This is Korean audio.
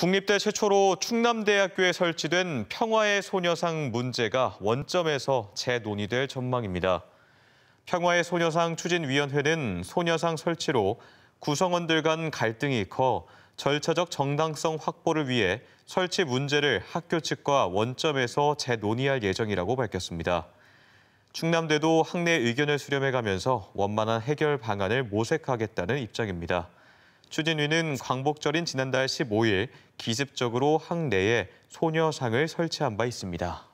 국립대 최초로 충남대학교에 설치된 평화의 소녀상 문제가 원점에서 재논의될 전망입니다. 평화의 소녀상 추진위원회는 소녀상 설치로 구성원들 간 갈등이 커 절차적 정당성 확보를 위해 설치 문제를 학교 측과 원점에서 재논의할 예정이라고 밝혔습니다. 충남대도 학내 의견을 수렴해가면서 원만한 해결 방안을 모색하겠다는 입장입니다. 추진위는 광복절인 지난달 15일 기습적으로 항내에 소녀상을 설치한 바 있습니다.